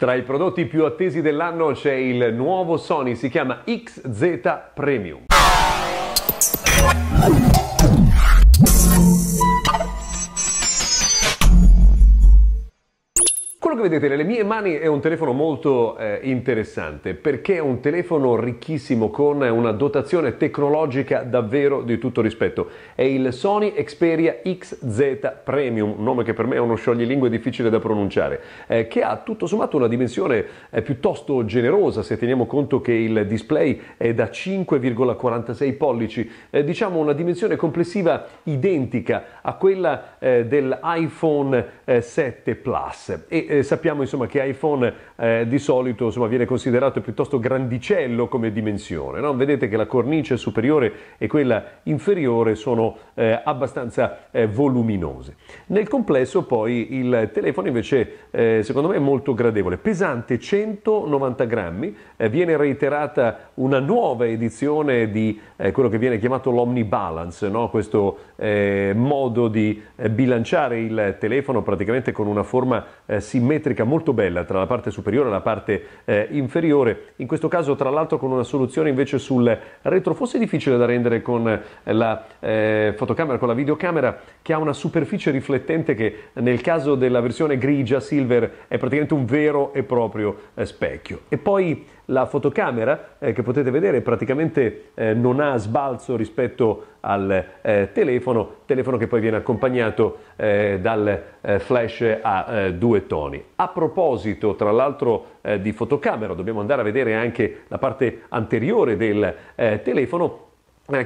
Tra i prodotti più attesi dell'anno c'è il nuovo Sony, si chiama XZ Premium. che vedete nelle mie mani è un telefono molto eh, interessante perché è un telefono ricchissimo con una dotazione tecnologica davvero di tutto rispetto. È il Sony Xperia XZ Premium, un nome che per me è uno scioglilingue difficile da pronunciare, eh, che ha tutto sommato una dimensione eh, piuttosto generosa se teniamo conto che il display è da 5,46 pollici, eh, diciamo una dimensione complessiva identica a quella eh, dell'iPhone 7 eh, Plus. E, sappiamo insomma, che iPhone eh, di solito insomma, viene considerato piuttosto grandicello come dimensione. No? Vedete che la cornice superiore e quella inferiore sono eh, abbastanza eh, voluminose. Nel complesso poi il telefono invece eh, secondo me è molto gradevole, pesante 190 grammi, eh, viene reiterata una nuova edizione di quello che viene chiamato l'Omnibalance, no? questo modo di bilanciare il telefono praticamente con una forma simmetrica simmetrica molto bella tra la parte superiore e la parte eh, inferiore, in questo caso tra l'altro con una soluzione invece sul retro, forse difficile da rendere con eh, la eh, fotocamera, con la videocamera che ha una superficie riflettente che nel caso della versione grigia silver è praticamente un vero e proprio eh, specchio. E poi la fotocamera eh, che potete vedere praticamente eh, non ha sbalzo rispetto al eh, telefono, telefono che poi viene accompagnato eh, dal eh, flash a eh, due toni. A proposito, tra l'altro, di fotocamera, dobbiamo andare a vedere anche la parte anteriore del telefono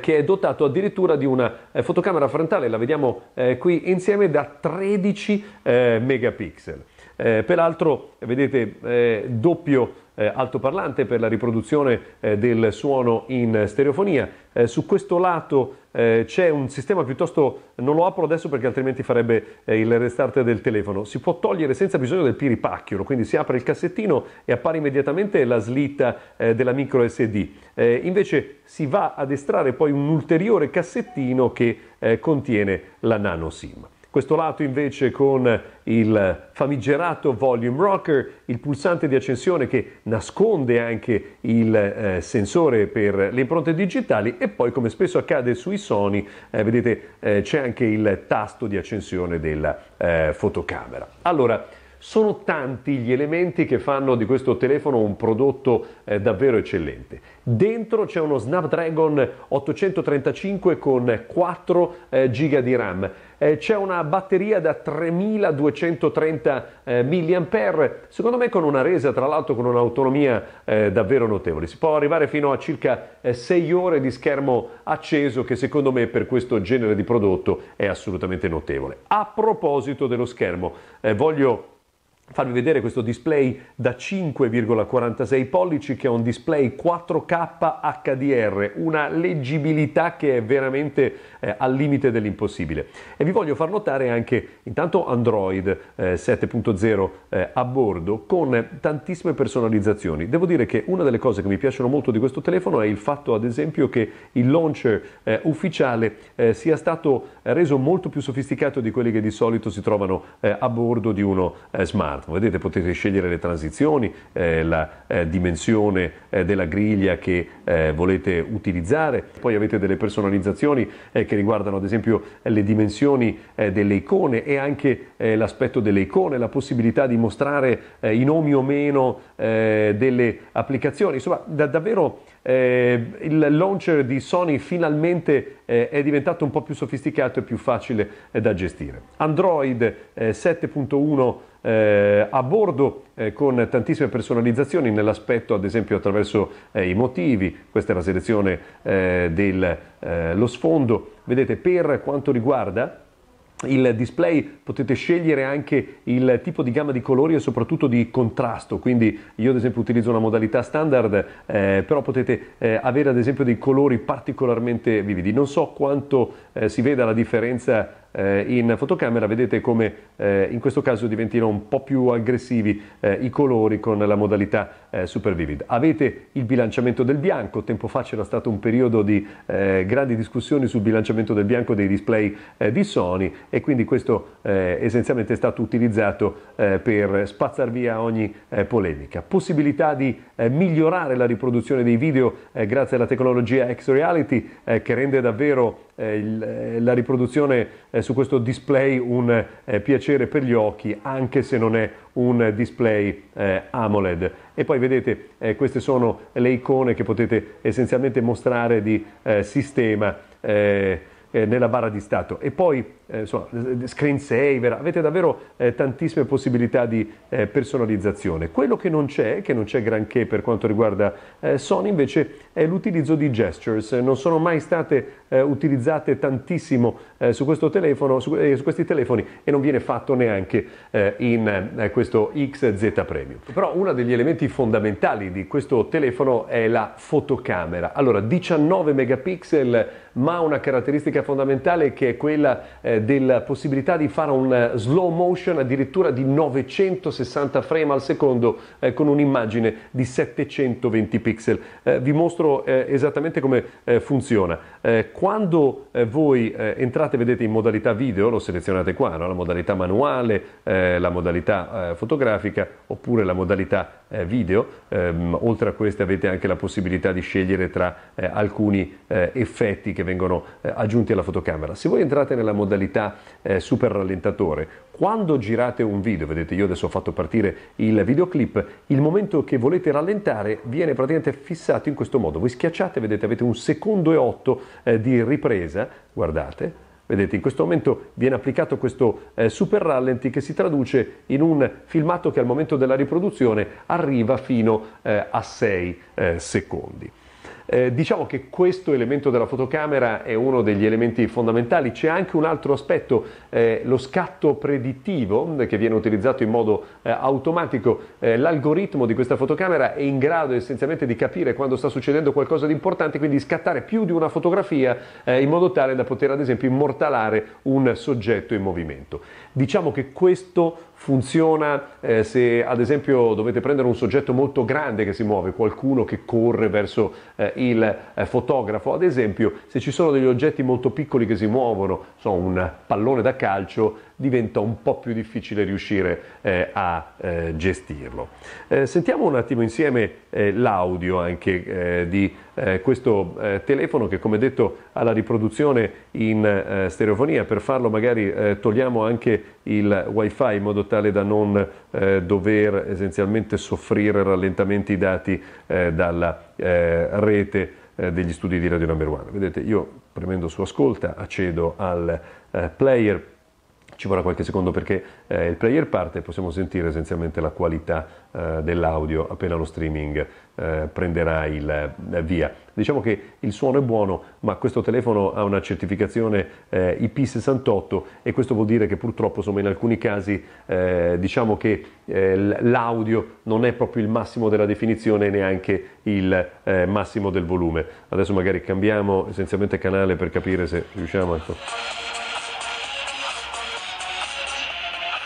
che è dotato addirittura di una fotocamera frontale, la vediamo qui insieme, da 13 megapixel. Eh, peraltro, vedete, eh, doppio eh, altoparlante per la riproduzione eh, del suono in stereofonia. Eh, su questo lato eh, c'è un sistema piuttosto... non lo apro adesso perché altrimenti farebbe il restart del telefono. Si può togliere senza bisogno del piripacchio, quindi si apre il cassettino e appare immediatamente la slitta della micro SD. invece si va ad estrarre poi un ulteriore cassettino che contiene la nano SIM. Questo lato invece con il famigerato volume rocker, il pulsante di accensione che nasconde anche il eh, sensore per le impronte digitali e poi come spesso accade sui Sony, eh, vedete eh, c'è anche il tasto di accensione della eh, fotocamera. Allora, sono tanti gli elementi che fanno di questo telefono un prodotto eh, davvero eccellente. Dentro c'è uno Snapdragon 835 con 4 eh, GB di RAM. Eh, c'è una batteria da 3230 eh, mAh, secondo me con una resa tra l'altro con un'autonomia eh, davvero notevole. Si può arrivare fino a circa 6 ore di schermo acceso che secondo me per questo genere di prodotto è assolutamente notevole. A proposito dello schermo, voglio farvi vedere questo display da 5,46 pollici che è un display 4K HDR, una leggibilità che è veramente eh, al limite dell'impossibile. E vi voglio far notare anche intanto Android eh, 7.0 eh, a bordo con tantissime personalizzazioni. Devo dire che una delle cose che mi piacciono molto di questo telefono è il fatto ad esempio che il launcher eh, ufficiale eh, sia stato reso molto più sofisticato di quelli che di solito si trovano eh, a bordo di uno smart smartphone. Vedete, potete scegliere le transizioni, eh, la eh, dimensione eh, della griglia che eh, volete utilizzare. Poi avete delle personalizzazioni eh, che riguardano ad esempio le dimensioni eh, delle icone e anche l'aspetto delle icone, la possibilità di mostrare i nomi o meno delle applicazioni. Insomma, da, davvero il launcher di Sony finalmente è diventato un po' più sofisticato e più facile da gestire. Android 7.1 eh, a bordo eh, con tantissime personalizzazioni nell'aspetto ad esempio attraverso eh, i motivi, questa è la selezione eh, dello eh, sfondo, vedete per quanto riguarda il display potete scegliere anche il tipo di gamma di colori e soprattutto di contrasto, quindi io ad esempio utilizzo una modalità standard, eh, però potete eh, avere ad esempio dei colori particolarmente vividi. Non so quanto eh, si veda la differenza eh, in fotocamera, vedete come eh, in questo caso diventino un po' più aggressivi eh, i colori con la modalità eh, Super Vivid. Avete il bilanciamento del bianco, tempo fa c'era stato un periodo di eh, grandi discussioni sul bilanciamento del bianco dei display eh, di Sony e quindi questo eh, essenzialmente è stato utilizzato per spazzar via ogni polemica. Possibilità di migliorare la riproduzione dei video grazie alla tecnologia X-Reality che rende davvero il, la riproduzione su questo display un piacere piacere per gli occhi anche se non è un display eh, AMOLED. E poi vedete, eh, queste sono le icone che potete essenzialmente mostrare di eh, sistema. Eh, eh, nella barra di stato. E poi, eh, insomma, eh, screensaver, avete davvero eh, tantissime possibilità di eh, personalizzazione. Quello che non c'è, che non c'è granché per quanto riguarda eh, Sony, invece è l'utilizzo di gestures. Non sono mai state utilizzate tantissimo su, telefono, su, su, questi telefoni e non viene fatto neanche in questo XZ Premium. Però uno degli elementi fondamentali di questo telefono è la fotocamera. Allora, 19 megapixel ma una caratteristica fondamentale che è quella eh, della possibilità di fare un eh, slow motion addirittura di 960 frame al secondo eh, con un'immagine di 720 pixel. Eh, vi mostro eh, esattamente come eh, funziona. quando voi entrate, vedete in modalità video, lo selezionate qua, no? la modalità manuale, la modalità fotografica oppure la modalità video, ehm, oltre a queste avete anche la possibilità di scegliere tra alcuni effetti che vengono eh, aggiunti alla fotocamera. Se voi entrate nella modalità eh, super rallentatore, quando girate un video, vedete io adesso ho fatto partire il videoclip, il momento che volete rallentare viene praticamente fissato in questo modo. Voi schiacciate, vedete avete un secondo e otto eh, di ripresa, guardate, Vedete, in questo momento viene applicato questo eh, super rallenti che si traduce in un filmato che al momento della riproduzione arriva fino eh, a 6 eh, secondi. Eh, diciamo che questo elemento della fotocamera è uno degli elementi fondamentali, c'è anche un altro aspetto, eh, lo scatto predittivo mm, che viene utilizzato in modo eh, automatico, eh, l'algoritmo di questa fotocamera è in grado essenzialmente di capire quando sta succedendo qualcosa di importante, quindi scattare più di una fotografia eh, in modo tale da poter ad esempio immortalare un soggetto in movimento. Diciamo che questo funziona eh, se ad esempio dovete prendere un soggetto molto grande che si muove, qualcuno che corre verso eh, il eh, fotografo, ad esempio se ci sono degli oggetti molto piccoli che si muovono, so, un pallone da calcio, diventa un po' più difficile riuscire eh, a eh, gestirlo. Eh, sentiamo un attimo insieme eh, l'audio anche eh, di eh, questo telefono che come detto ha la riproduzione in stereofonia, per farlo magari togliamo anche il wifi in modo tale da non dover essenzialmente soffrire rallentamenti dati dalla rete degli studi di Radio Number One. Vedete, io premendo su ascolta accedo al player ci vorrà qualche secondo perché eh, il player parte e possiamo sentire essenzialmente la qualità eh, dell'audio appena lo streaming eh, prenderà il eh, via. Diciamo che il suono è buono, ma questo telefono ha una certificazione eh, IP68 e questo vuol dire che purtroppo insomma, in alcuni casi eh, diciamo che l'audio non è proprio il massimo della definizione e neanche il massimo del volume. Adesso magari cambiamo essenzialmente canale per capire se riusciamo. Ecco.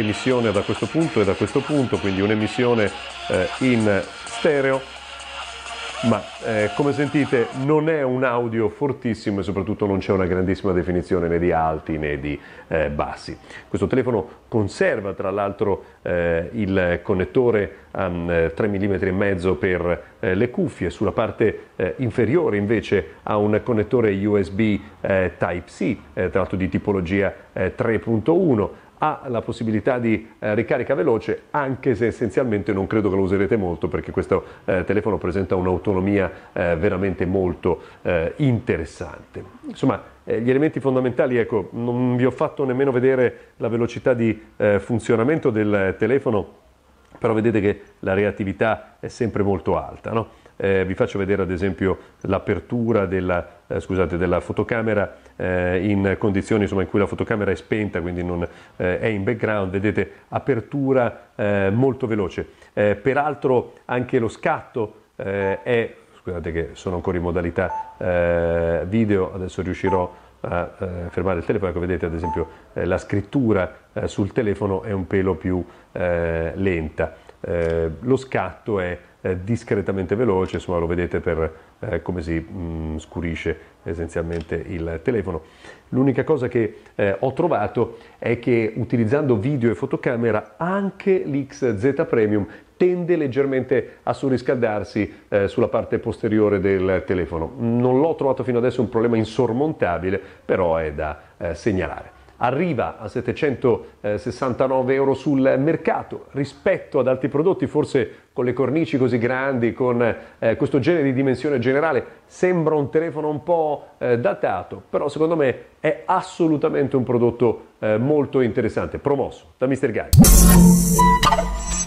emissione da questo punto e da questo punto, quindi un'emissione eh, in stereo, ma eh, come sentite non è un audio fortissimo e soprattutto non c'è una grandissima definizione né di alti né di eh, bassi. Questo telefono conserva tra l'altro eh, il connettore um, 3 mm e mezzo per eh, le cuffie, sulla parte eh, inferiore invece ha un connettore USB eh, Type-C, tra l'altro di tipologia 3.1, ha la possibilità di eh, ricarica veloce anche se essenzialmente non credo che lo userete molto perché questo eh, telefono presenta un'autonomia eh, veramente molto eh, interessante. Insomma, eh, gli elementi fondamentali, ecco, non vi ho fatto nemmeno vedere la velocità di eh, funzionamento del telefono, però vedete che la reattività è sempre molto alta. No? Eh, vi faccio vedere ad esempio l'apertura della, eh, scusate, della fotocamera eh, in condizioni insomma, in cui la fotocamera è spenta, quindi non eh, è in background, vedete apertura eh, molto veloce. Eh, peraltro anche lo scatto è, scusate che sono ancora in modalità video, adesso riuscirò a fermare il telefono, ecco vedete ad esempio la scrittura sul telefono è un pelo più lenta. lo scatto è eh, discretamente veloce, insomma lo vedete per eh, come si mh, mm, scurisce essenzialmente il telefono. L'unica cosa che eh, ho trovato è che utilizzando video e fotocamera anche l'XZ Premium tende leggermente a surriscaldarsi eh, sulla parte posteriore del telefono. Non l'ho trovato fino adesso un problema insormontabile, però è da eh, segnalare arriva a 769 euro sul mercato rispetto ad altri prodotti forse con le cornici così grandi, con eh, questo genere di dimensione generale, sembra un telefono un po' eh, datato, però secondo me è assolutamente un prodotto eh, molto interessante, promosso da Mr. Guy.